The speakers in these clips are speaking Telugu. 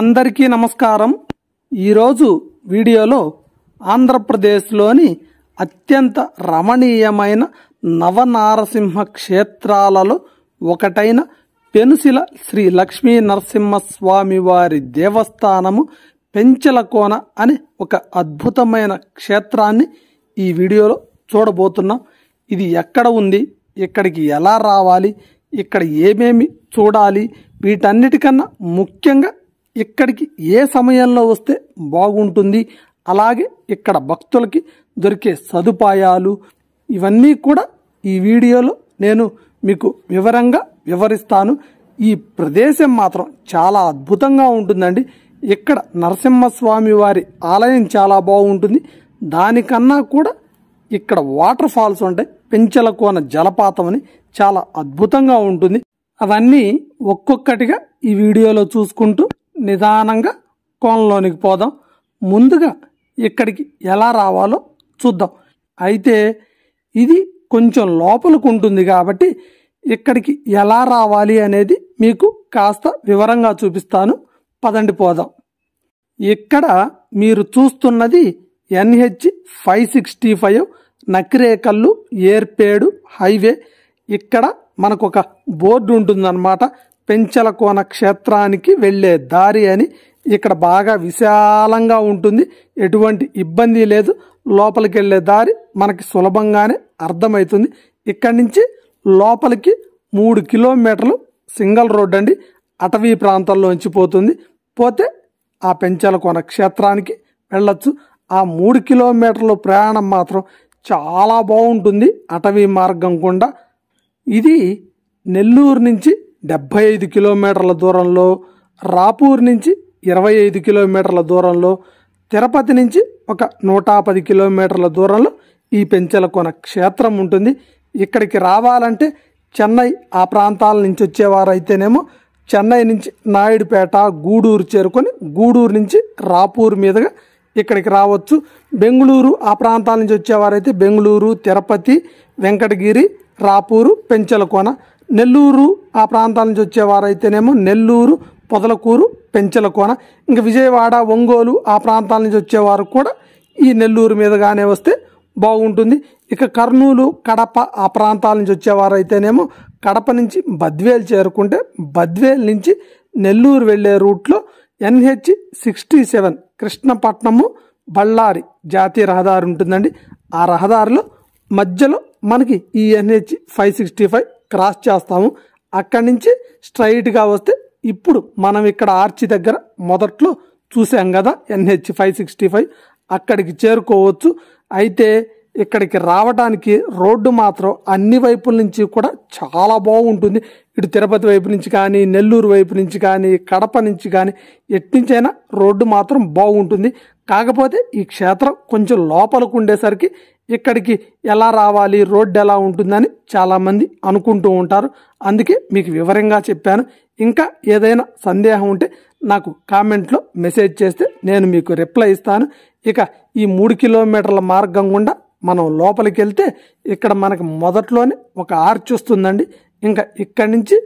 అందరికీ నమస్కారం ఈరోజు వీడియోలో ఆంధ్రప్రదేశ్లోని అత్యంత రమణీయమైన నవనారసింహ క్షేత్రాలలో ఒకటైన పెనుసిల శ్రీ లక్ష్మీ నరసింహస్వామి వారి దేవస్థానము పెంచలకోన అనే ఒక అద్భుతమైన క్షేత్రాన్ని ఈ వీడియోలో చూడబోతున్నాం ఇది ఎక్కడ ఉంది ఇక్కడికి ఎలా రావాలి ఇక్కడ ఏమేమి చూడాలి వీటన్నిటికన్నా ముఖ్యంగా ఇక్కడికి ఏ సమయంలో వస్తే బాగుంటుంది అలాగే ఇక్కడ భక్తులకి దొరికే సదుపాయాలు ఇవన్నీ కూడా ఈ వీడియోలో నేను మీకు వివరంగా వివరిస్తాను ఈ ప్రదేశం మాత్రం చాలా అద్భుతంగా ఉంటుందండి ఇక్కడ నరసింహస్వామి వారి ఆలయం చాలా బాగుంటుంది దానికన్నా కూడా ఇక్కడ వాటర్ ఫాల్స్ ఉంటాయి పెంచలకోన జలపాతం అని చాలా అద్భుతంగా ఉంటుంది అవన్నీ ఒక్కొక్కటిగా ఈ వీడియోలో చూసుకుంటూ నిదానంగా కోణంలోనికి పోదాం ముందుగా ఇక్కడికి ఎలా రావాలో చూద్దాం అయితే ఇది కొంచెం లోపలికి ఉంటుంది కాబట్టి ఇక్కడికి ఎలా రావాలి అనేది మీకు కాస్త వివరంగా చూపిస్తాను పదండి పోదాం ఇక్కడ మీరు చూస్తున్నది NH five sixty five Nakrekal Yerpedu highway ఇక్కడ మనకు ఒక బోర్డు ఉంటుందన్నమాట పెంచలకోన క్షేత్రానికి వెళ్ళే దారి అని ఇక్కడ బాగా విశాలంగా ఉంటుంది ఎటువంటి ఇబ్బంది లేదు లోపలికి వెళ్ళే దారి మనకి సులభంగానే అర్థమవుతుంది ఇక్కడి నుంచి లోపలికి మూడు కిలోమీటర్లు సింగల్ రోడ్ అండి అటవీ ప్రాంతంలో పోతుంది పోతే ఆ పెంచలకోన క్షేత్రానికి వెళ్ళొచ్చు ఆ మూడు కిలోమీటర్లు ప్రయాణం మాత్రం చాలా బాగుంటుంది అటవీ మార్గం గుండా ఇది నెల్లూరు నుంచి డెబ్భై ఐదు కిలోమీటర్ల దూరంలో రాపూర్ నుంచి ఇరవై ఐదు కిలోమీటర్ల దూరంలో తిరుపతి నుంచి ఒక నూట పది కిలోమీటర్ల దూరంలో ఈ పెంచలకోన క్షేత్రం ఉంటుంది ఇక్కడికి రావాలంటే చెన్నై ఆ ప్రాంతాల నుంచి వచ్చేవారైతేనేమో చెన్నై నుంచి నాయుడుపేట గూడూరు చేరుకొని గూడూరు నుంచి రాపూర్ మీదుగా ఇక్కడికి రావచ్చు బెంగళూరు ఆ ప్రాంతాల నుంచి వచ్చేవారైతే బెంగళూరు తిరుపతి వెంకటగిరి రాపూరు పెంచలకోన నెల్లూరు ఆ ప్రాంతాల నుంచి వచ్చేవారైతేనేమో నెల్లూరు పొదలకూరు పెంచలకోన ఇంకా విజయవాడ ఒంగోలు ఆ ప్రాంతాల నుంచి వచ్చేవారు కూడా ఈ నెల్లూరు మీదగానే వస్తే బాగుంటుంది ఇక కర్నూలు కడప ఆ ప్రాంతాల నుంచి వచ్చేవారైతేనేమో కడప నుంచి బద్వేలు చేరుకుంటే బద్వేల్ నుంచి నెల్లూరు వెళ్లే రూట్లో NH sixty seven Krishnapatnam Bellary జాతీయ రహదారి ఉంటుందండి ఆ రహదారిలో మధ్యలో మనకి ఈ NH five sixty five cross చేస్తాము అక్కడి నుంచి స్ట్రైట్గా వస్తే ఇప్పుడు మనం ఇక్కడ ఆర్చి దగ్గర మొదట్లో చూసాం కదా ఎన్హెచ్ ఫైవ్ సిక్స్టీ ఫైవ్ అక్కడికి చేరుకోవచ్చు అయితే ఇక్కడికి రావడానికి రోడ్డు మాత్రం అన్ని వైపుల నుంచి కూడా చాలా బాగుంటుంది ఇటు తిరుపతి వైపు నుంచి కానీ నెల్లూరు వైపు నుంచి కానీ కడప నుంచి కానీ ఎట్టించైనా రోడ్డు మాత్రం బాగుంటుంది కాకపోతే ఈ క్షేత్రం కొంచెం లోపలకు ఉండేసరికి ఇక్కడికి ఎలా రావాలి రోడ్డు ఎలా ఉంటుందని చాలామంది అనుకుంటూ ఉంటారు అందుకే మీకు వివరంగా చెప్పాను ఇంకా ఏదైనా సందేహం ఉంటే నాకు కామెంట్లో మెసేజ్ చేస్తే నేను మీకు రిప్లై ఇస్తాను ఇక ఈ మూడు కిలోమీటర్ల మార్గం గుండా మనం లోపలికి వెళ్తే ఇక్కడ మనకు మొదట్లోనే ఒక ఆర్చ్ వస్తుందండి ఇంకా ఇక్కడి నుంచి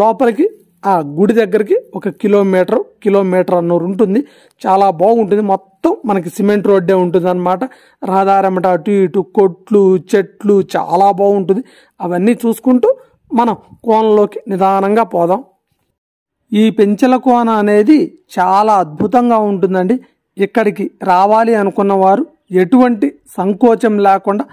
లోపలికి ఆ గుడి దగ్గరికి ఒక కిలోమీటర్ కిలోమీటర్ అన్నూరు ఉంటుంది చాలా బాగుంటుంది మొత్తం మనకి సిమెంట్ రోడ్డే ఉంటుంది అనమాట రహదారమట అటు ఇటు కొట్లు చెట్లు చాలా బాగుంటుంది అవన్నీ చూసుకుంటూ మనం కోనలోకి నిదానంగా పోదాం ఈ పెంచల కోన అనేది చాలా అద్భుతంగా ఉంటుందండి ఇక్కడికి రావాలి అనుకున్న వారు ఎటువంటి సంకోచం లేకుండా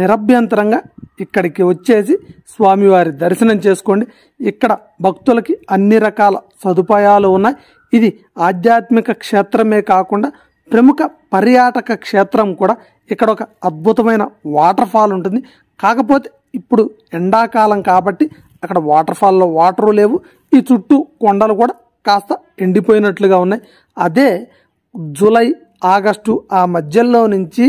నిరభ్యంతరంగా ఇక్కడికి వచ్చేసి స్వామివారి దర్శనం చేసుకోండి ఇక్కడ భక్తులకి అన్ని రకాల సదుపాయాలు ఉన్నాయి ఇది ఆధ్యాత్మిక క్షేత్రమే కాకుండా ప్రముఖ పర్యాటక క్షేత్రం కూడా ఇక్కడ ఒక అద్భుతమైన వాటర్ ఫాల్ ఉంటుంది కాకపోతే ఇప్పుడు ఎండాకాలం కాబట్టి అక్కడ వాటర్ ఫాల్లో వాటరు లేవు ఈ చుట్టూ కొండలు కూడా కాస్త ఎండిపోయినట్లుగా ఉన్నాయి అదే జూలై ఆగస్టు ఆ మధ్యలో నుంచి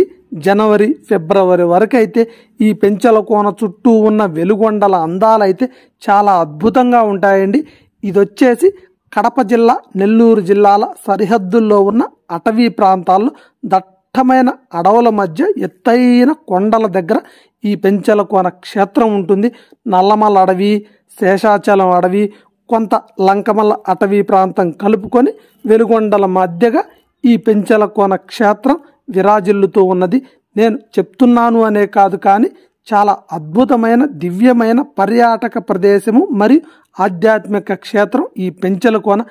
జనవరి ఫిబ్రవరి వరకు అయితే ఈ పెంచల కోన చుట్టూ ఉన్న వెలుగొండల అందాలైతే చాలా అద్భుతంగా ఉంటాయండి ఇది వచ్చేసి కడప జిల్లా నెల్లూరు జిల్లాల సరిహద్దుల్లో ఉన్న అటవీ ప్రాంతాల్లో దట్టమైన అడవుల మధ్య ఎత్తైన కొండల దగ్గర ఈ పెంచల కోన క్షేత్రం ఉంటుంది నల్లమల అడవి శేషాచలం అడవి కొంత లంకమల్ల అటవీ ప్రాంతం కలుపుకొని వెలుగొండల మధ్యగా ఈ పెంచల కోన క్షేత్రం విరాజిల్లుతూ ఉన్నది నేను చెప్తున్నాను అనే కాదు కానీ చాలా అద్భుతమైన దివ్యమైన పర్యాటక ప్రదేశము మరియు ఆధ్యాత్మిక క్షేత్రం ఈ పెంచలకోన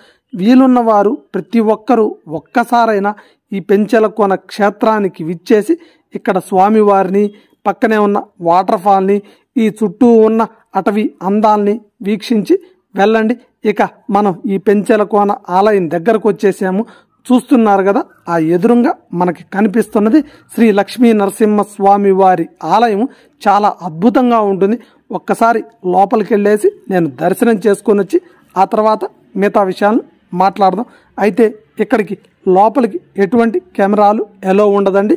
వీలున్నవారు ప్రతి ఒక్కరూ ఒక్కసారైనా ఈ పెంచలకోన క్షేత్రానికి విచ్చేసి ఇక్కడ స్వామివారిని పక్కనే ఉన్న వాటర్ ఫాల్ని ఈ చుట్టూ ఉన్న అటవీ అందాల్ని వీక్షించి వెళ్ళండి ఇక మనం ఈ పెంచలకోన ఆలయం దగ్గరకు వచ్చేసాము చూస్తున్నారు కదా ఆ ఎదురుగా మనకి కనిపిస్తున్నది శ్రీ లక్ష్మీ నరసింహస్వామి వారి ఆలయం చాలా అద్భుతంగా ఉంటుంది ఒక్కసారి లోపలికి వెళ్ళేసి నేను దర్శనం చేసుకొని వచ్చి ఆ తర్వాత మిగతా విషయాలను మాట్లాడదాం అయితే ఇక్కడికి లోపలికి ఎటువంటి కెమెరాలు ఎలా ఉండదండి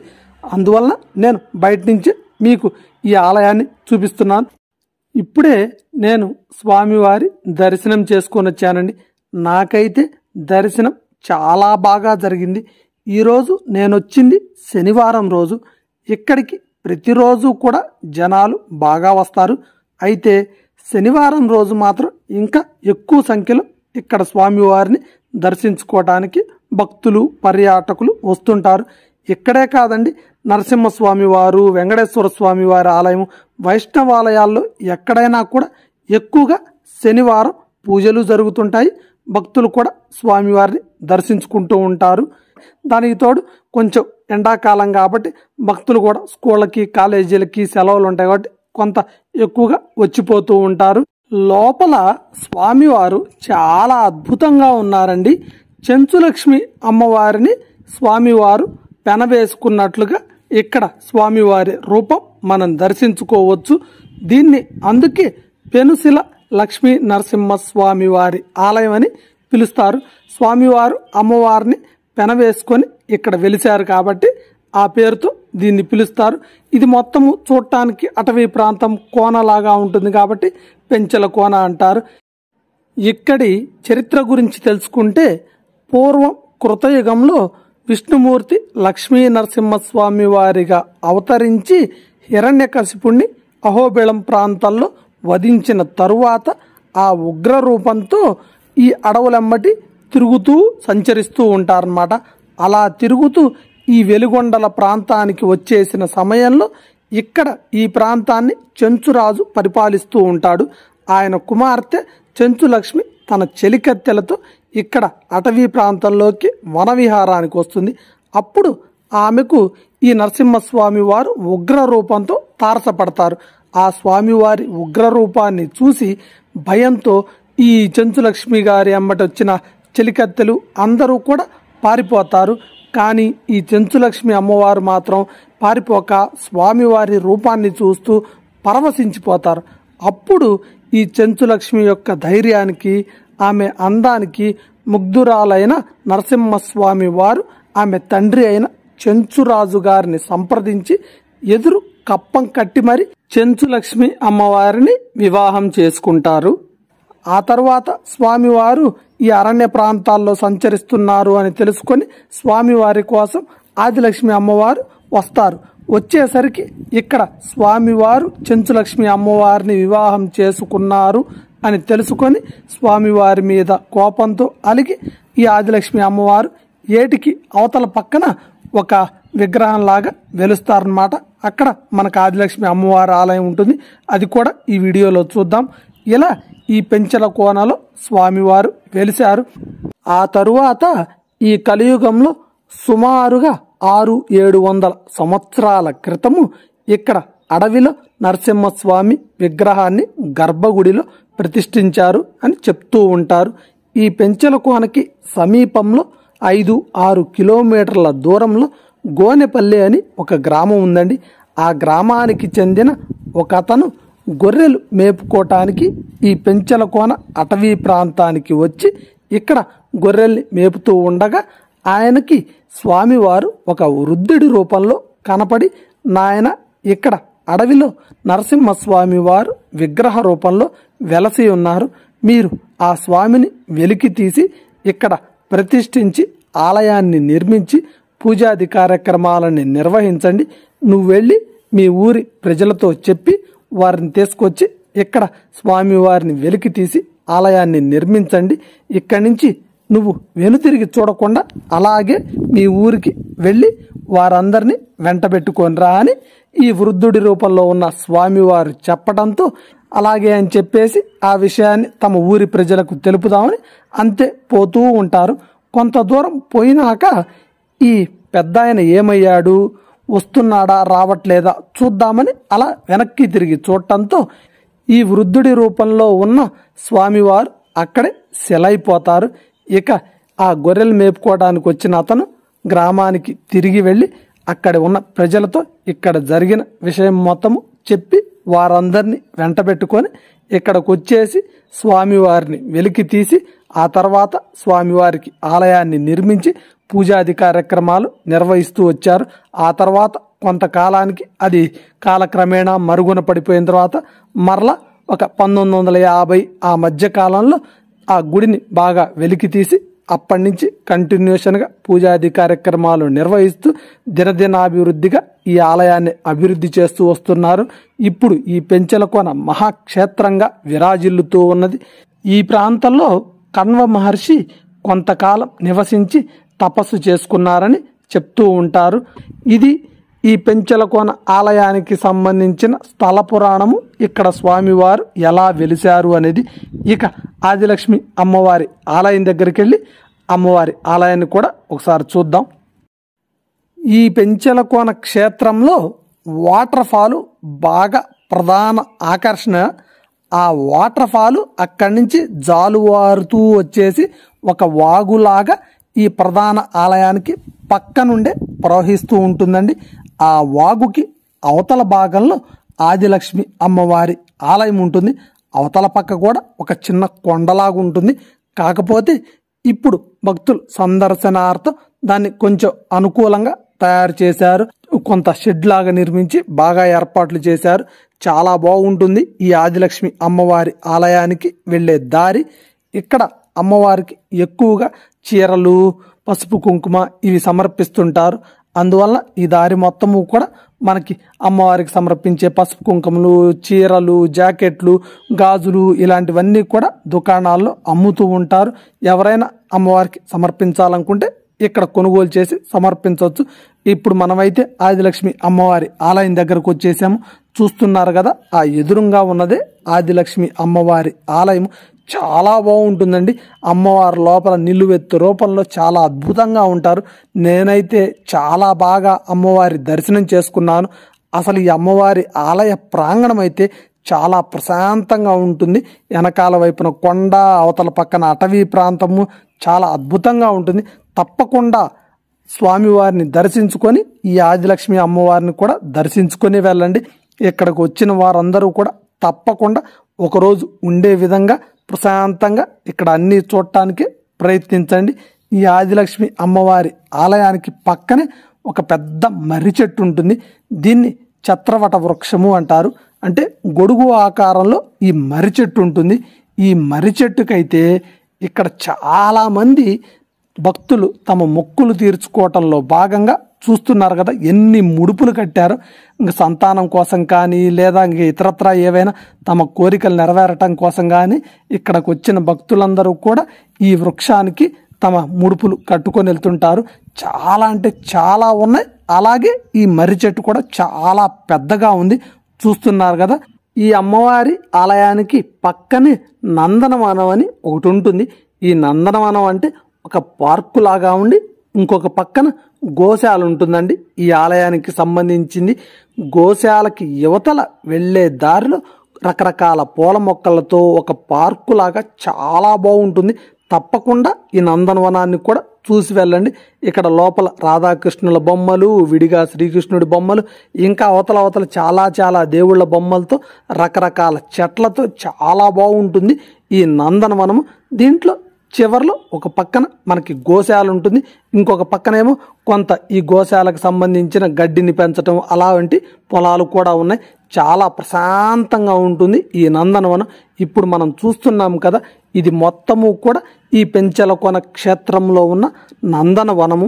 అందువలన నేను బయట నుంచి మీకు ఈ ఆలయాన్ని చూపిస్తున్నాను ఇప్పుడే నేను స్వామివారి దర్శనం చేసుకొని వచ్చానండి నాకైతే దర్శనం చాలా బాగా జరిగింది ఈరోజు నేను వచ్చింది శనివారం రోజు ఇక్కడికి ప్రతిరోజు కూడా జనాలు బాగా వస్తారు అయితే శనివారం రోజు మాత్రం ఇంకా ఎక్కువ సంఖ్యలో ఇక్కడ స్వామివారిని దర్శించుకోవటానికి భక్తులు పర్యాటకులు వస్తుంటారు ఇక్కడే కాదండి నరసింహస్వామి వారు వెంకటేశ్వర స్వామి వారి ఆలయం వైష్ణవాలయాల్లో ఎక్కడైనా కూడా ఎక్కువగా శనివారం పూజలు జరుగుతుంటాయి భక్తులు కూడా స్వామివారిని దర్శించుకుంటూ ఉంటారు దానికి తోడు కొంచెం ఎండాకాలం కాబట్టి భక్తులు కూడా స్కూళ్ళకి కాలేజీలకి సెలవులు ఉంటాయి కాబట్టి కొంత ఎక్కువగా వచ్చిపోతూ ఉంటారు లోపల స్వామివారు చాలా అద్భుతంగా ఉన్నారండి చెంచులక్ష్మి అమ్మవారిని స్వామివారు పెనవేసుకున్నట్లుగా ఇక్కడ స్వామివారి రూపం మనం దర్శించుకోవచ్చు దీన్ని అందుకే పెనుశిల లక్ష్మీ నరసింహస్వామి వారి ఆలయం అని పిలుస్తారు స్వామివారు అమ్మవారిని పెనవేసుకొని ఇక్కడ వెలిచారు కాబట్టి ఆ పేరుతో దీన్ని పిలుస్తారు ఇది మొత్తము చూడటానికి అటవీ ప్రాంతం కోనలాగా ఉంటుంది కాబట్టి పెంచల కోన అంటారు ఇక్కడి చరిత్ర గురించి తెలుసుకుంటే పూర్వం కృతయుగంలో విష్ణుమూర్తి లక్ష్మీ నరసింహస్వామి వారిగా అవతరించి హిరణ్యకశిపుణ్ణి అహోబిళం ప్రాంతాల్లో వధించిన తరువాత ఆ ఉగ్ర రూపంతో ఈ అడవులెమ్మటి తిరుగుతూ సంచరిస్తూ ఉంటారన్నమాట అలా తిరుగుతూ ఈ వెలుగొండల ప్రాంతానికి వచ్చేసిన సమయంలో ఇక్కడ ఈ ప్రాంతాన్ని చెంచురాజు పరిపాలిస్తూ ఉంటాడు ఆయన కుమార్తె చెంచులక్ష్మి తన చెలికత్తెలతో ఇక్కడ అటవీ ప్రాంతంలోకి వనవిహారానికి వస్తుంది అప్పుడు ఆమెకు ఈ నరసింహస్వామి వారు ఉగ్ర రూపంతో తారసపడతారు ఆ స్వామివారి ఉగ్రరూపాన్ని చూసి భయంతో ఈ చెంచులక్ష్మి గారి వచ్చిన చెలికత్తెలు అందరూ కూడా పారిపోతారు కానీ ఈ చెంచులక్ష్మి అమ్మవారు మాత్రం పారిపోక స్వామివారి రూపాన్ని చూస్తూ పరవశించిపోతారు అప్పుడు ఈ చెంచులక్ష్మి యొక్క ధైర్యానికి ఆమె అందానికి ముగ్ధురాలైన నరసింహస్వామి వారు ఆమె తండ్రి అయిన చెంచురాజు గారిని సంప్రదించి ఎదురు కప్పం కట్టి మరి చెంచులక్ష్మి అమ్మవారిని వివాహం చేసుకుంటారు ఆ తర్వాత స్వామివారు ఈ అరణ్య ప్రాంతాల్లో సంచరిస్తున్నారు అని తెలుసుకొని స్వామివారి కోసం ఆదిలక్ష్మి అమ్మవారు వస్తారు వచ్చేసరికి ఇక్కడ స్వామివారు చెంచులక్ష్మి అమ్మవారిని వివాహం చేసుకున్నారు అని తెలుసుకొని స్వామివారి మీద కోపంతో అలిగి ఈ ఆదిలక్ష్మి అమ్మవారు ఏటికి అవతల పక్కన ఒక విగ్రహంలాగా వెలుస్తారనమాట అక్కడ మన ఆదిలక్ష్మి అమ్మవారి ఆలయం ఉంటుంది అది కూడా ఈ వీడియోలో చూద్దాం ఇలా ఈ పెంచల కోనలో స్వామివారు వెలిశారు ఆ తరువాత ఈ కలియుగంలో సుమారుగా ఆరు ఏడు వందల సంవత్సరాల క్రితము ఇక్కడ అడవిలో నరసింహస్వామి విగ్రహాన్ని గర్భగుడిలో ప్రతిష్ఠించారు అని చెప్తూ ఉంటారు ఈ పెంచల కోనకి సమీపంలో ఐదు ఆరు కిలోమీటర్ల దూరంలో గోనెపల్లె అని ఒక గ్రామం ఉందండి ఆ గ్రామానికి చెందిన ఒక అతను గొర్రెలు మేపుకోవటానికి ఈ పెంచల కోన అటవీ ప్రాంతానికి వచ్చి ఇక్కడ గొర్రెల్ని మేపుతూ ఉండగా ఆయనకి స్వామివారు ఒక వృద్ధుడి రూపంలో కనపడి నాయన ఇక్కడ అడవిలో నరసింహస్వామి వారు విగ్రహ రూపంలో వెలసి ఉన్నారు మీరు ఆ స్వామిని వెలికి తీసి ఇక్కడ ప్రతిష్ఠించి ఆలయాన్ని నిర్మించి పూజాది కార్యక్రమాలని నిర్వహించండి నువ్వు వెళ్ళి మీ ఊరి ప్రజలతో చెప్పి వారిని తీసుకొచ్చి ఇక్కడ స్వామివారిని వెలికి తీసి ఆలయాన్ని నిర్మించండి ఇక్కడి నుంచి నువ్వు వెనుతిరిగి చూడకుండా అలాగే మీ ఊరికి వెళ్ళి వారందరినీ రా అని ఈ వృద్ధుడి రూపంలో ఉన్న స్వామివారు చెప్పడంతో అలాగే అని చెప్పేసి ఆ విషయాన్ని తమ ఊరి ప్రజలకు తెలుపుదామని అంతే పోతూ ఉంటారు కొంత దూరం పోయినాక ఈ పెద్ద ఆయన ఏమయ్యాడు వస్తున్నాడా రావట్లేదా చూద్దామని అలా వెనక్కి తిరిగి చూడటంతో ఈ వృద్ధుడి రూపంలో ఉన్న స్వామివారు అక్కడే సెలైపోతారు ఇక ఆ గొర్రెలు మేపుకోవడానికి వచ్చిన అతను గ్రామానికి తిరిగి వెళ్ళి అక్కడ ఉన్న ప్రజలతో ఇక్కడ జరిగిన విషయం మొత్తము చెప్పి వారందరినీ వెంట పెట్టుకొని ఇక్కడికి వచ్చేసి స్వామివారిని వెలికి తీసి ఆ తర్వాత స్వామివారికి ఆలయాన్ని నిర్మించి పూజాది కార్యక్రమాలు నిర్వహిస్తూ వచ్చారు ఆ తర్వాత కొంతకాలానికి అది కాలక్రమేణా మరుగున పడిపోయిన తర్వాత మరల ఒక పంతొమ్మిది వందల యాభై ఆ మధ్యకాలంలో ఆ గుడిని బాగా వెలికి తీసి అప్పటి నుంచి కంటిన్యూషన్గా పూజాది కార్యక్రమాలు నిర్వహిస్తూ దినదినాభివృద్ధిగా ఈ ఆలయాన్ని అభివృద్ధి చేస్తూ వస్తున్నారు ఇప్పుడు ఈ పెంచలకోన మహాక్షేత్రంగా విరాజిల్లుతూ ఉన్నది ఈ ప్రాంతంలో కణ్వ మహర్షి కొంతకాలం నివసించి తపస్సు చేసుకున్నారని చెప్తూ ఉంటారు ఇది ఈ పెంచలకోన ఆలయానికి సంబంధించిన స్థల పురాణము ఇక్కడ స్వామివారు ఎలా వెలిశారు అనేది ఇక ఆదిలక్ష్మి అమ్మవారి ఆలయం దగ్గరికి వెళ్ళి అమ్మవారి ఆలయాన్ని కూడా ఒకసారి చూద్దాం ఈ పెంచలకోన క్షేత్రంలో వాటర్ బాగా ప్రధాన ఆకర్షణ ఆ వాటర్ ఫాల్ అక్కడి నుంచి జాలువారుతూ వచ్చేసి ఒక వాగులాగా ఈ ప్రధాన ఆలయానికి పక్కనుండే ప్రవహిస్తూ ఉంటుందండి ఆ వాగుకి అవతల భాగంలో ఆదిలక్ష్మి అమ్మవారి ఆలయం ఉంటుంది అవతల పక్క కూడా ఒక చిన్న కొండలాగా ఉంటుంది కాకపోతే ఇప్పుడు భక్తులు సందర్శనార్థం దాన్ని కొంచెం అనుకూలంగా తయారు చేశారు కొంత షెడ్ లాగా నిర్మించి బాగా ఏర్పాట్లు చేశారు చాలా బాగుంటుంది ఈ ఆదిలక్ష్మి అమ్మవారి ఆలయానికి వెళ్ళే దారి ఇక్కడ అమ్మవారికి ఎక్కువగా చీరలు పసుపు కుంకుమ ఇవి సమర్పిస్తుంటారు అందువల్ల ఈ దారి మొత్తము కూడా మనకి అమ్మవారికి సమర్పించే పసుపు కుంకుమలు చీరలు జాకెట్లు గాజులు ఇలాంటివన్నీ కూడా దుకాణాల్లో అమ్ముతూ ఉంటారు ఎవరైనా అమ్మవారికి సమర్పించాలనుకుంటే ఇక్కడ కొనుగోలు చేసి సమర్పించవచ్చు ఇప్పుడు మనమైతే ఆదిలక్ష్మి అమ్మవారి ఆలయం దగ్గరకు వచ్చేసాము చూస్తున్నారు కదా ఆ ఎదురుగా ఉన్నదే ఆదిలక్ష్మి అమ్మవారి ఆలయం చాలా బాగుంటుందండి అమ్మవారి లోపల నిలువెత్తు రూపంలో చాలా అద్భుతంగా ఉంటారు నేనైతే చాలా బాగా అమ్మవారి దర్శనం చేసుకున్నాను అసలు ఈ అమ్మవారి ఆలయ ప్రాంగణం అయితే చాలా ప్రశాంతంగా ఉంటుంది వెనకాల వైపున కొండ అవతల పక్కన అటవీ ప్రాంతము చాలా అద్భుతంగా ఉంటుంది తప్పకుండా స్వామివారిని దర్శించుకొని ఈ ఆదిలక్ష్మి అమ్మవారిని కూడా దర్శించుకొని వెళ్ళండి ఇక్కడికి వచ్చిన వారందరూ కూడా తప్పకుండా ఒకరోజు ఉండే విధంగా ప్రశాంతంగా ఇక్కడ అన్నీ చూడటానికి ప్రయత్నించండి ఈ ఆదిలక్ష్మి అమ్మవారి ఆలయానికి పక్కనే ఒక పెద్ద మర్రి చెట్టు ఉంటుంది దీన్ని చత్రవట వృక్షము అంటారు అంటే గొడుగు ఆకారంలో ఈ మర్రి చెట్టు ఉంటుంది ఈ మర్రి చెట్టుకైతే ఇక్కడ చాలామంది భక్తులు తమ మొక్కులు తీర్చుకోవటంలో భాగంగా చూస్తున్నారు కదా ఎన్ని ముడుపులు కట్టారు ఇంకా సంతానం కోసం కానీ లేదా ఇంక ఇతరత్ర ఏవైనా తమ కోరికలు నెరవేరటం కోసం కానీ ఇక్కడికి వచ్చిన భక్తులందరూ కూడా ఈ వృక్షానికి తమ ముడుపులు కట్టుకొని వెళ్తుంటారు చాలా అంటే చాలా ఉన్నాయి అలాగే ఈ మర్రి చెట్టు కూడా చాలా పెద్దగా ఉంది చూస్తున్నారు కదా ఈ అమ్మవారి ఆలయానికి పక్కనే నందనవనం అని ఒకటి ఉంటుంది ఈ నందనవనం అంటే ఒక పార్కు లాగా ఉండి ఇంకొక పక్కన గోశాల ఉంటుందండి ఈ ఆలయానికి సంబంధించింది గోశాలకి యువతల వెళ్ళే దారిలో రకరకాల పూల మొక్కలతో ఒక పార్కు లాగా చాలా బాగుంటుంది తప్పకుండా ఈ నందనవనాన్ని కూడా చూసి వెళ్ళండి ఇక్కడ లోపల రాధాకృష్ణుల బొమ్మలు విడిగా శ్రీకృష్ణుడి బొమ్మలు ఇంకా అవతల అవతల చాలా చాలా దేవుళ్ళ బొమ్మలతో రకరకాల చెట్లతో చాలా బాగుంటుంది ఈ నందనవనము దీంట్లో చివరిలో ఒక పక్కన మనకి గోశాల ఉంటుంది ఇంకొక పక్కనేమో కొంత ఈ గోశాలకు సంబంధించిన గడ్డిని పెంచడం అలాంటి పొలాలు కూడా ఉన్నాయి చాలా ప్రశాంతంగా ఉంటుంది ఈ నందనవనం ఇప్పుడు మనం చూస్తున్నాం కదా ఇది మొత్తము కూడా ఈ పెంచలకోన క్షేత్రంలో ఉన్న నందనవనము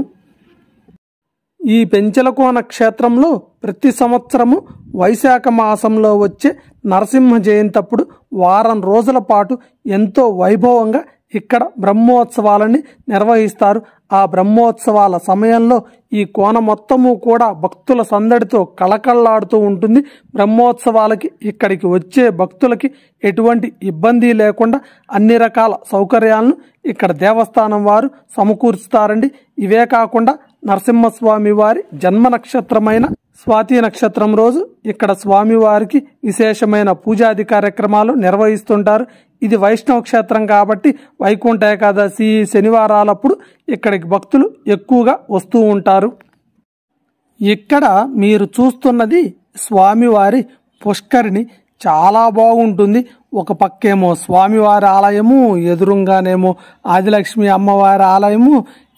ఈ పెంచలకోన క్షేత్రంలో ప్రతి సంవత్సరము వైశాఖ మాసంలో వచ్చే నరసింహ జయంతప్పుడు వారం రోజుల పాటు ఎంతో వైభవంగా ఇక్కడ బ్రహ్మోత్సవాలని నిర్వహిస్తారు ఆ బ్రహ్మోత్సవాల సమయంలో ఈ కోన మొత్తము కూడా భక్తుల సందడితో కళకళలాడుతూ ఉంటుంది బ్రహ్మోత్సవాలకి ఇక్కడికి వచ్చే భక్తులకి ఎటువంటి ఇబ్బంది లేకుండా అన్ని రకాల సౌకర్యాలను ఇక్కడ దేవస్థానం వారు సమకూర్చుతారండి ఇవే కాకుండా నరసింహస్వామి వారి జన్మ నక్షత్రమైన స్వాతి నక్షత్రం రోజు ఇక్కడ స్వామివారికి విశేషమైన పూజాది కార్యక్రమాలు నిర్వహిస్తుంటారు ఇది వైష్ణవ క్షేత్రం కాబట్టి వైకుంఠ ఏకాదశి శనివారాలప్పుడు ఇక్కడికి భక్తులు ఎక్కువగా వస్తూ ఉంటారు ఇక్కడ మీరు చూస్తున్నది స్వామివారి పుష్కరిణి చాలా బాగుంటుంది ఒక పక్కేమో స్వామివారి ఆలయము ఎదురుగానేమో ఆదిలక్ష్మి అమ్మవారి ఆలయము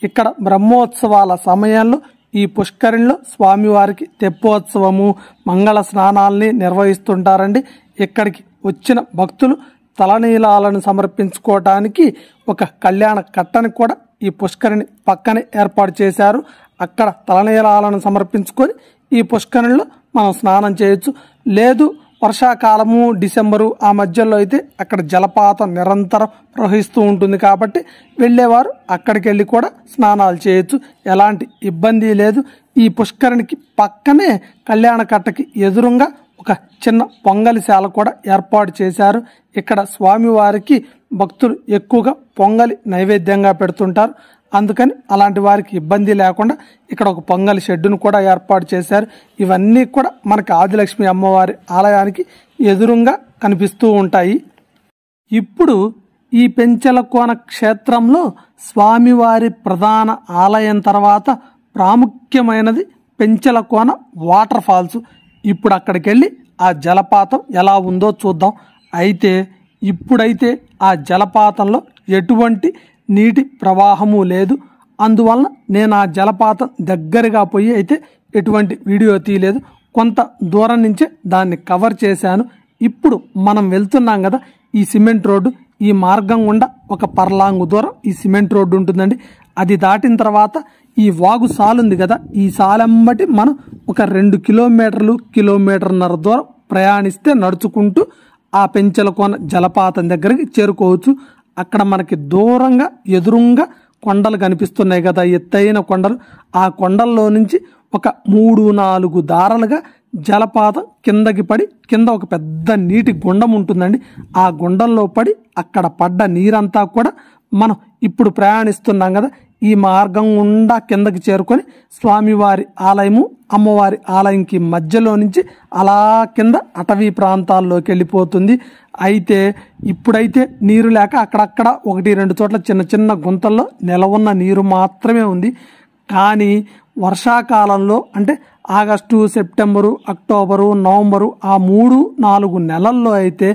ఇక్కడ బ్రహ్మోత్సవాల సమయంలో ఈ పుష్కరిణిలో స్వామివారికి తెప్పోత్సవము మంగళ స్నానాల్ని నిర్వహిస్తుంటారండి ఇక్కడికి వచ్చిన భక్తులు తలనీలాలను సమర్పించుకోవటానికి ఒక కళ్యాణ కట్టని కూడా ఈ పుష్కరిణి పక్కనే ఏర్పాటు చేశారు అక్కడ తలనీలాలను సమర్పించుకొని ఈ పుష్కరిణిలో మనం స్నానం చేయొచ్చు లేదు వర్షాకాలము డిసెంబరు ఆ మధ్యలో అయితే అక్కడ జలపాతం నిరంతరం ప్రవహిస్తూ ఉంటుంది కాబట్టి వెళ్ళేవారు అక్కడికి వెళ్ళి కూడా స్నానాలు చేయొచ్చు ఎలాంటి ఇబ్బంది లేదు ఈ పుష్కరిణికి పక్కనే కళ్యాణ కట్టకి ఎదురుగా ఒక చిన్న పొంగలిశాల కూడా ఏర్పాటు చేశారు ఇక్కడ స్వామివారికి భక్తులు ఎక్కువగా పొంగలి నైవేద్యంగా పెడుతుంటారు అందుకని అలాంటి వారికి ఇబ్బంది లేకుండా ఇక్కడ ఒక పొంగల్ షెడ్డును కూడా ఏర్పాటు చేశారు ఇవన్నీ కూడా మనకి ఆదిలక్ష్మి అమ్మవారి ఆలయానికి ఎదురుగా కనిపిస్తూ ఉంటాయి ఇప్పుడు ఈ పెంచలకోన క్షేత్రంలో స్వామివారి ప్రధాన ఆలయం తర్వాత ప్రాముఖ్యమైనది పెంచలకోన వాటర్ ఫాల్స్ ఇప్పుడు అక్కడికి వెళ్ళి ఆ జలపాతం ఎలా ఉందో చూద్దాం అయితే ఇప్పుడైతే ఆ జలపాతంలో ఎటువంటి నీటి ప్రవాహము లేదు అందువలన నేను ఆ జలపాతం దగ్గరగా పోయి అయితే ఎటువంటి వీడియో తీయలేదు కొంత దూరం నుంచే దాన్ని కవర్ చేశాను ఇప్పుడు మనం వెళ్తున్నాం కదా ఈ సిమెంట్ రోడ్డు ఈ మార్గం గుండా ఒక పర్లాంగు దూరం ఈ సిమెంట్ రోడ్డు ఉంటుందండి అది దాటిన తర్వాత ఈ వాగు సాలుంది కదా ఈ సాలెంబటి మనం ఒక రెండు కిలోమీటర్లు కిలోమీటర్న్నర దూరం ప్రయాణిస్తే నడుచుకుంటూ ఆ పెంచలకోన జలపాతం దగ్గరికి చేరుకోవచ్చు అక్కడ మనకి దూరంగా ఎదురుంగా కొండలు కనిపిస్తున్నాయి కదా ఎత్తైన కొండలు ఆ కొండల్లో నుంచి ఒక మూడు నాలుగు దారలుగా జలపాతం కిందకి పడి కింద ఒక పెద్ద నీటి గుండం ఉంటుందండి ఆ గుండంలో పడి అక్కడ పడ్డ నీరంతా కూడా మనం ఇప్పుడు ప్రయాణిస్తున్నాం కదా ఈ మార్గం గుండా కిందకి చేరుకొని స్వామివారి ఆలయము అమ్మవారి ఆలయంకి మధ్యలో నుంచి అలా కింద అటవీ ప్రాంతాల్లోకి వెళ్ళిపోతుంది అయితే ఇప్పుడైతే నీరు లేక అక్కడక్కడ ఒకటి రెండు చోట్ల చిన్న చిన్న గుంతల్లో నిలవున్న నీరు మాత్రమే ఉంది కానీ వర్షాకాలంలో అంటే ఆగస్టు సెప్టెంబరు అక్టోబరు నవంబరు ఆ మూడు నాలుగు నెలల్లో అయితే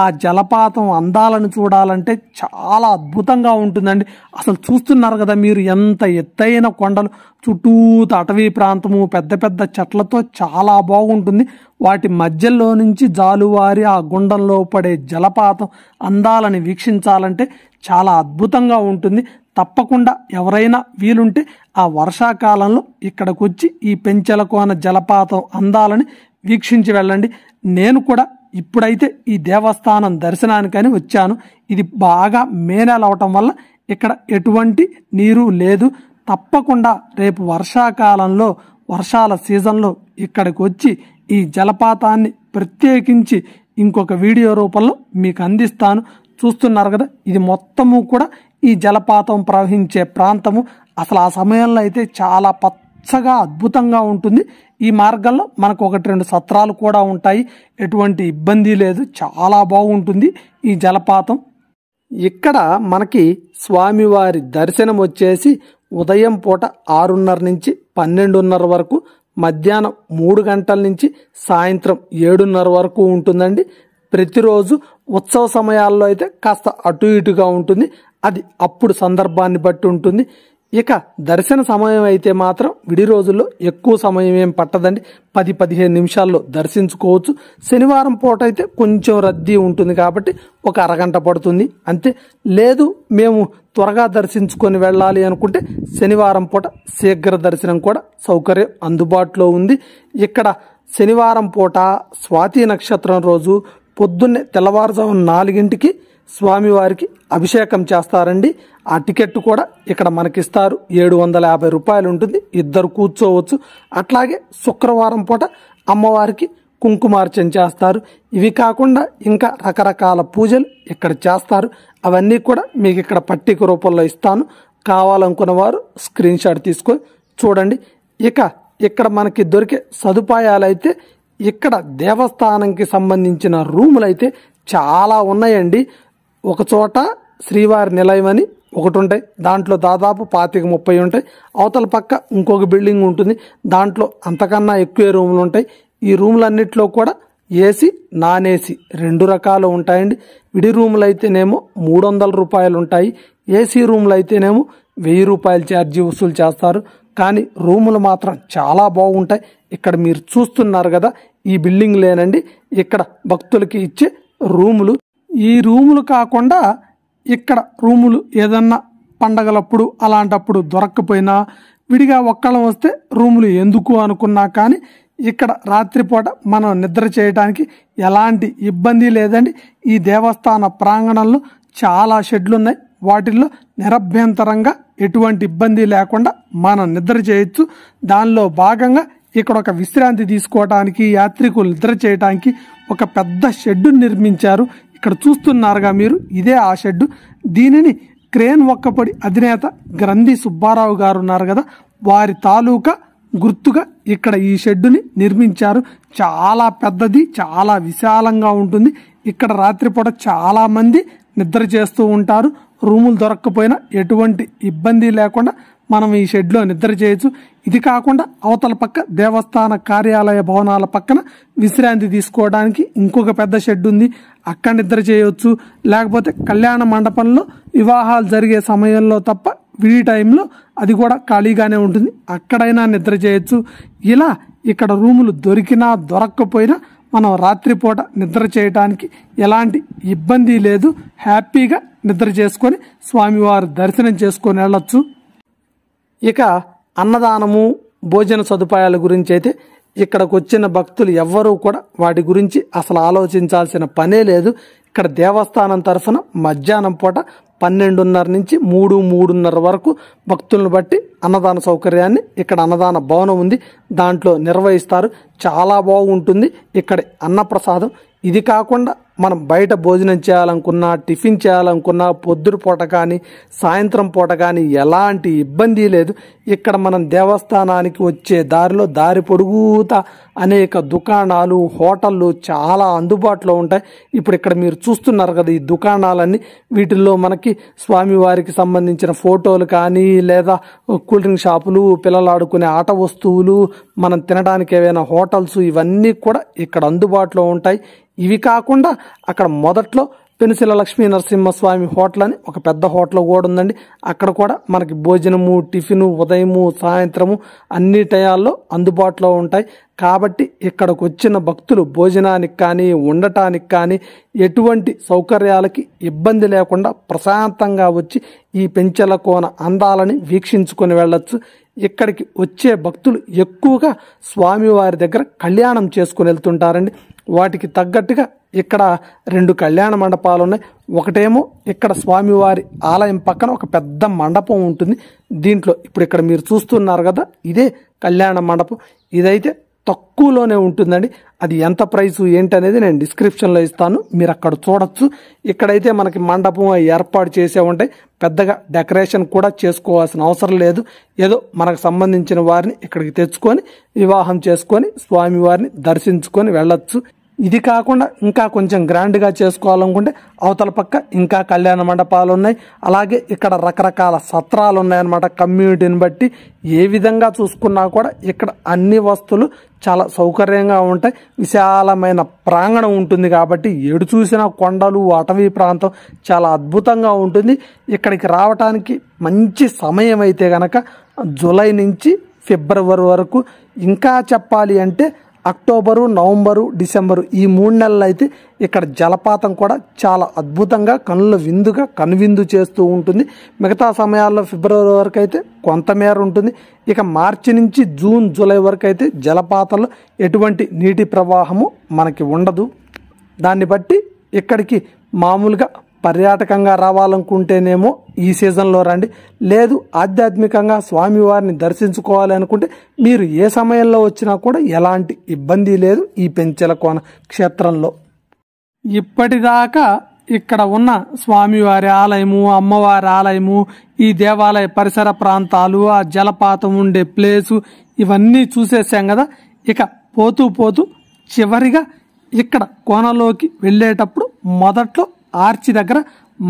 ఆ జలపాతం అందాలను చూడాలంటే చాలా అద్భుతంగా ఉంటుందండి అసలు చూస్తున్నారు కదా మీరు ఎంత ఎత్తైన కొండలు చుట్టూత అటవీ ప్రాంతము పెద్ద పెద్ద చెట్లతో చాలా బాగుంటుంది వాటి మధ్యలో నుంచి జాలువారి ఆ గుండంలో పడే జలపాతం అందాలని వీక్షించాలంటే చాలా అద్భుతంగా ఉంటుంది తప్పకుండా ఎవరైనా వీలుంటే ఆ వర్షాకాలంలో ఇక్కడికొచ్చి ఈ పెంచలకోన జలపాతం అందాలని వీక్షించి వెళ్ళండి నేను కూడా ఇప్పుడైతే ఈ దేవస్థానం దర్శనానికని వచ్చాను ఇది బాగా మేనేలు అవటం వల్ల ఇక్కడ ఎటువంటి నీరు లేదు తప్పకుండా రేపు వర్షాకాలంలో వర్షాల సీజన్లో ఇక్కడికి వచ్చి ఈ జలపాతాన్ని ప్రత్యేకించి ఇంకొక వీడియో రూపంలో మీకు అందిస్తాను చూస్తున్నారు కదా ఇది మొత్తము కూడా ఈ జలపాతం ప్రవహించే ప్రాంతము అసలు ఆ సమయంలో అయితే చాలా పచ్చ పచ్చగా అద్భుతంగా ఉంటుంది ఈ మార్గంలో మనకు ఒకటి రెండు సత్రాలు కూడా ఉంటాయి ఎటువంటి ఇబ్బంది లేదు చాలా బాగుంటుంది ఈ జలపాతం ఇక్కడ మనకి స్వామివారి దర్శనం వచ్చేసి ఉదయం పూట ఆరున్నర నుంచి పన్నెండున్నర వరకు మధ్యాహ్నం మూడు గంటల నుంచి సాయంత్రం ఏడున్నర వరకు ఉంటుందండి ప్రతిరోజు ఉత్సవ సమయాల్లో అయితే కాస్త అటు ఇటుగా ఉంటుంది అది అప్పుడు సందర్భాన్ని బట్టి ఉంటుంది ఇక దర్శన సమయం అయితే మాత్రం విడి రోజుల్లో ఎక్కువ సమయం ఏం పట్టదండి పది పదిహేను నిమిషాల్లో దర్శించుకోవచ్చు శనివారం పూట అయితే కొంచెం రద్దీ ఉంటుంది కాబట్టి ఒక అరగంట పడుతుంది అంతే లేదు మేము త్వరగా దర్శించుకొని వెళ్ళాలి అనుకుంటే శనివారం పూట శీఘ్ర దర్శనం కూడా సౌకర్యం అందుబాటులో ఉంది ఇక్కడ శనివారం పూట స్వాతి నక్షత్రం రోజు పొద్దున్నే తెల్లవారుజాము నాలుగింటికి స్వామివారికి అభిషేకం చేస్తారండి ఆ టికెట్ కూడా ఇక్కడ మనకిస్తారు ఏడు వందల యాభై రూపాయలు ఉంటుంది ఇద్దరు కూర్చోవచ్చు అట్లాగే శుక్రవారం పూట అమ్మవారికి కుంకుమార్చన చేస్తారు ఇవి కాకుండా ఇంకా రకరకాల పూజలు ఇక్కడ చేస్తారు అవన్నీ కూడా మీకు ఇక్కడ పట్టిక రూపంలో ఇస్తాను కావాలనుకున్న వారు స్క్రీన్ షాట్ తీసుకొని చూడండి ఇక ఇక్కడ మనకి దొరికే సదుపాయాలు అయితే ఇక్కడ దేవస్థానంకి సంబంధించిన రూములు అయితే చాలా ఉన్నాయండి ఒకచోట శ్రీవారి నిలయం అని ఒకటి ఉంటాయి దాంట్లో దాదాపు పాతిక ముప్పై ఉంటాయి అవతల పక్క ఇంకొక బిల్డింగ్ ఉంటుంది దాంట్లో అంతకన్నా ఎక్కువ రూములు ఉంటాయి ఈ రూములన్నిట్లో కూడా ఏసీ నాన్ ఏసీ రెండు రకాలు ఉంటాయండి విడి రూములు అయితేనేమో మూడు వందల రూపాయలు ఉంటాయి ఏసీ రూములు అయితేనేమో వెయ్యి రూపాయలు ఛార్జీ వసూలు చేస్తారు కానీ రూములు మాత్రం చాలా బాగుంటాయి ఇక్కడ మీరు చూస్తున్నారు కదా ఈ బిల్డింగ్ లేనండి ఇక్కడ భక్తులకి ఇచ్చే రూములు ఈ రూములు కాకుండా ఇక్కడ రూములు ఏదన్నా పండగలప్పుడు అలాంటప్పుడు దొరక్కపోయినా విడిగా ఒక్కళ్ళం వస్తే రూములు ఎందుకు అనుకున్నా కానీ ఇక్కడ రాత్రిపూట మనం నిద్ర చేయడానికి ఎలాంటి ఇబ్బంది లేదండి ఈ దేవస్థాన ప్రాంగణంలో చాలా షెడ్లు ఉన్నాయి వాటిల్లో నిరభ్యంతరంగా ఎటువంటి ఇబ్బంది లేకుండా మనం నిద్ర చేయొచ్చు దానిలో భాగంగా ఇక్కడ ఒక విశ్రాంతి తీసుకోవడానికి యాత్రికులు నిద్ర చేయడానికి ఒక పెద్ద షెడ్డు నిర్మించారు ఇక్కడ చూస్తున్నారుగా మీరు ఇదే ఆ షెడ్డు దీనిని క్రేన్ ఒక్కపడి అధినేత గ్రంథి సుబ్బారావు గారు ఉన్నారు కదా వారి తాలూకా గుర్తుగా ఇక్కడ ఈ షెడ్డుని నిర్మించారు చాలా పెద్దది చాలా విశాలంగా ఉంటుంది ఇక్కడ రాత్రిపూట చాలామంది నిద్ర చేస్తూ ఉంటారు రూములు దొరక్కపోయినా ఎటువంటి ఇబ్బంది లేకుండా మనం ఈ షెడ్లో నిద్ర చేయొచ్చు ఇది కాకుండా అవతల పక్క దేవస్థాన కార్యాలయ భవనాల పక్కన విశ్రాంతి తీసుకోవడానికి ఇంకొక పెద్ద షెడ్ ఉంది అక్కడ నిద్ర చేయొచ్చు లేకపోతే కళ్యాణ మండపంలో వివాహాలు జరిగే సమయంలో తప్ప విడి టైంలో అది కూడా ఖాళీగానే ఉంటుంది అక్కడైనా నిద్ర చేయొచ్చు ఇలా ఇక్కడ రూములు దొరికినా దొరక్కపోయినా మనం రాత్రిపూట నిద్ర చేయటానికి ఎలాంటి ఇబ్బంది లేదు హ్యాపీగా నిద్ర చేసుకొని స్వామివారి దర్శనం చేసుకొని వెళ్ళొచ్చు ఇక అన్నదానము భోజన సదుపాయాల గురించి అయితే ఇక్కడికి వచ్చిన భక్తులు ఎవ్వరూ కూడా వాటి గురించి అసలు ఆలోచించాల్సిన పనే లేదు ఇక్కడ దేవస్థానం తరఫున మధ్యాహ్నం పూట పన్నెండున్నర నుంచి మూడు మూడున్నర వరకు భక్తులను బట్టి అన్నదాన సౌకర్యాన్ని ఇక్కడ అన్నదాన భవనం ఉంది దాంట్లో నిర్వహిస్తారు చాలా బాగుంటుంది ఇక్కడ అన్నప్రసాదం ఇది కాకుండా మనం బయట భోజనం చేయాలనుకున్నా టిఫిన్ చేయాలనుకున్నా పొద్దురు పూట కానీ సాయంత్రం పూట కానీ ఎలాంటి ఇబ్బంది లేదు ఇక్కడ మనం దేవస్థానానికి వచ్చే దారిలో దారి పొడుగుతా అనేక దుకాణాలు హోటళ్ళు చాలా అందుబాటులో ఉంటాయి ఇప్పుడు ఇక్కడ మీరు చూస్తున్నారు కదా ఈ దుకాణాలన్నీ వీటిల్లో మనకి స్వామివారికి సంబంధించిన ఫోటోలు కానీ లేదా కూల్ డ్రింక్ షాపులు పిల్లలు ఆడుకునే ఆట వస్తువులు మనం తినడానికి ఏవైనా హోటల్స్ ఇవన్నీ కూడా ఇక్కడ అందుబాటులో ఉంటాయి ఇవి కాకుండా అక్కడ మొదట్లో పెనుసిల లక్ష్మీ నరసింహస్వామి హోటల్ అని ఒక పెద్ద హోటల్ కూడా ఉందండి అక్కడ కూడా మనకి భోజనము టిఫిను ఉదయము సాయంత్రము అన్ని టయాల్లో అందుబాటులో ఉంటాయి కాబట్టి ఇక్కడికి వచ్చిన భక్తులు భోజనానికి కానీ ఉండటానికి కానీ ఎటువంటి సౌకర్యాలకి ఇబ్బంది లేకుండా ప్రశాంతంగా వచ్చి ఈ పెంచెల కోన అందాలని వీక్షించుకొని వెళ్ళొచ్చు ఇక్కడికి వచ్చే భక్తులు ఎక్కువగా స్వామివారి దగ్గర కళ్యాణం చేసుకుని వెళ్తుంటారండి వాటికి తగ్గట్టుగా ఇక్కడ రెండు కళ్యాణ మండపాలు ఉన్నాయి ఒకటేమో ఇక్కడ స్వామివారి ఆలయం పక్కన ఒక పెద్ద మండపం ఉంటుంది దీంట్లో ఇప్పుడు ఇక్కడ మీరు చూస్తున్నారు కదా ఇదే కళ్యాణ మండపం ఇదైతే తక్కువలోనే ఉంటుందండి అది ఎంత ప్రైసు అనేది నేను డిస్క్రిప్షన్లో ఇస్తాను మీరు అక్కడ చూడొచ్చు ఇక్కడైతే మనకి మండపం ఏర్పాటు చేసే ఉంటాయి పెద్దగా డెకరేషన్ కూడా చేసుకోవాల్సిన అవసరం లేదు ఏదో మనకు సంబంధించిన వారిని ఇక్కడికి తెచ్చుకొని వివాహం చేసుకొని స్వామివారిని దర్శించుకొని వెళ్ళొచ్చు ఇది కాకుండా ఇంకా కొంచెం గ్రాండ్గా చేసుకోవాలనుకుంటే అవతల పక్క ఇంకా కళ్యాణ మండపాలు ఉన్నాయి అలాగే ఇక్కడ రకరకాల సత్రాలు ఉన్నాయన్నమాట కమ్యూనిటీని బట్టి ఏ విధంగా చూసుకున్నా కూడా ఇక్కడ అన్ని వస్తువులు చాలా సౌకర్యంగా ఉంటాయి విశాలమైన ప్రాంగణం ఉంటుంది కాబట్టి ఎడు చూసిన కొండలు అటవీ ప్రాంతం చాలా అద్భుతంగా ఉంటుంది ఇక్కడికి రావటానికి మంచి సమయం అయితే గనక జూలై నుంచి ఫిబ్రవరి వరకు ఇంకా చెప్పాలి అంటే అక్టోబరు నవంబరు డిసెంబరు ఈ మూడు నెలలు అయితే ఇక్కడ జలపాతం కూడా చాలా అద్భుతంగా కనుల విందుగా కనువిందు చేస్తూ ఉంటుంది మిగతా సమయాల్లో ఫిబ్రవరి వరకు అయితే కొంతమేర ఉంటుంది ఇక మార్చి నుంచి జూన్ జూలై వరకు అయితే జలపాతంలో ఎటువంటి నీటి ప్రవాహము మనకి ఉండదు దాన్ని బట్టి ఇక్కడికి మామూలుగా పర్యాటకంగా రావాలనుకుంటేనేమో ఈ సీజన్లో రండి లేదు ఆధ్యాత్మికంగా స్వామివారిని దర్శించుకోవాలి అనుకుంటే మీరు ఏ సమయంలో వచ్చినా కూడా ఎలాంటి ఇబ్బంది లేదు ఈ కోన క్షేత్రంలో ఇప్పటిదాకా ఇక్కడ ఉన్న స్వామివారి ఆలయము అమ్మవారి ఆలయము ఈ దేవాలయ పరిసర ప్రాంతాలు ఆ జలపాతం ఉండే ప్లేసు ఇవన్నీ చూసేసాం కదా ఇక పోతూ పోతూ చివరిగా ఇక్కడ కోనలోకి వెళ్ళేటప్పుడు మొదట్లో ఆర్చి దగ్గర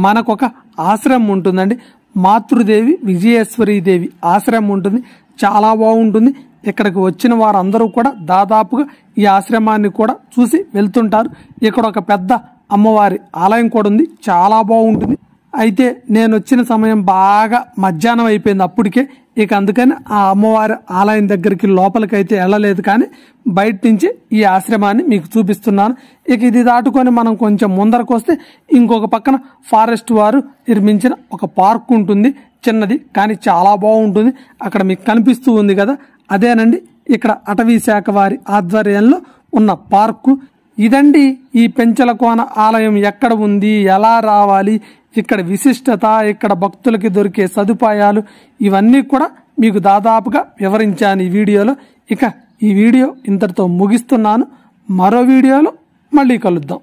మనకొక ఆశ్రమం ఉంటుందండి మాతృదేవి విజయేశ్వరి దేవి ఆశ్రమం ఉంటుంది చాలా బాగుంటుంది ఇక్కడికి వచ్చిన వారందరూ కూడా దాదాపుగా ఈ ఆశ్రమాన్ని కూడా చూసి వెళ్తుంటారు ఇక్కడ ఒక పెద్ద అమ్మవారి ఆలయం కూడా ఉంది చాలా బాగుంటుంది అయితే నేను వచ్చిన సమయం బాగా మధ్యాహ్నం అయిపోయింది అప్పటికే ఇక అందుకని ఆ అమ్మవారి ఆలయం దగ్గరికి లోపలికైతే వెళ్ళలేదు కానీ బయట నుంచి ఈ ఆశ్రమాన్ని మీకు చూపిస్తున్నాను ఇక ఇది దాటుకొని మనం కొంచెం ముందరకు వస్తే ఇంకొక పక్కన ఫారెస్ట్ వారు నిర్మించిన ఒక పార్క్ ఉంటుంది చిన్నది కానీ చాలా బాగుంటుంది అక్కడ మీకు కనిపిస్తూ ఉంది కదా అదేనండి ఇక్కడ అటవీ శాఖ వారి ఆధ్వర్యంలో ఉన్న పార్కు ఇదండి ఈ పెంచలకోన ఆలయం ఎక్కడ ఉంది ఎలా రావాలి ఇక్కడ విశిష్టత ఇక్కడ భక్తులకి దొరికే సదుపాయాలు ఇవన్నీ కూడా మీకు దాదాపుగా వివరించాను ఈ వీడియోలో ఇక ఈ వీడియో ఇంతటితో ముగిస్తున్నాను మరో వీడియోలో మళ్ళీ కలుద్దాం